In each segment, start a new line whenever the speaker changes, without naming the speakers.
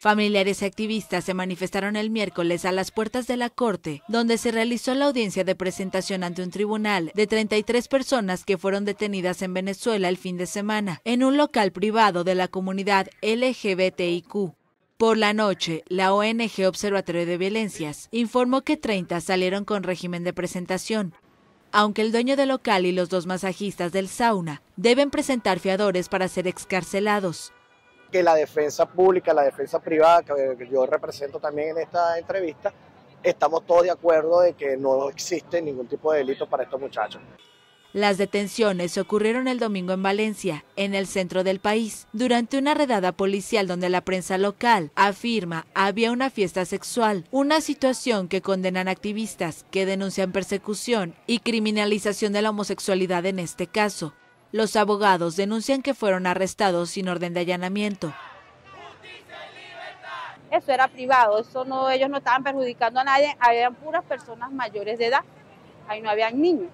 Familiares y activistas se manifestaron el miércoles a las puertas de la corte, donde se realizó la audiencia de presentación ante un tribunal de 33 personas que fueron detenidas en Venezuela el fin de semana, en un local privado de la comunidad LGBTIQ. Por la noche, la ONG Observatorio de Violencias informó que 30 salieron con régimen de presentación, aunque el dueño del local y los dos masajistas del sauna deben presentar fiadores para ser excarcelados
que la defensa pública, la defensa privada, que yo represento también en esta entrevista, estamos todos de acuerdo de que no existe ningún tipo de delito para estos muchachos.
Las detenciones ocurrieron el domingo en Valencia, en el centro del país, durante una redada policial donde la prensa local afirma había una fiesta sexual, una situación que condenan activistas que denuncian persecución y criminalización de la homosexualidad en este caso, los abogados denuncian que fueron arrestados sin orden de allanamiento.
Eso era privado, eso no, ellos no estaban perjudicando a nadie, eran puras personas mayores de edad, ahí no habían niños.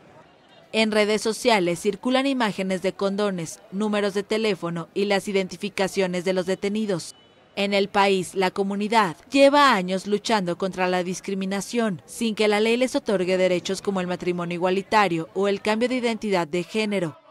En redes sociales circulan imágenes de condones, números de teléfono y las identificaciones de los detenidos. En el país, la comunidad lleva años luchando contra la discriminación, sin que la ley les otorgue derechos como el matrimonio igualitario o el cambio de identidad de género.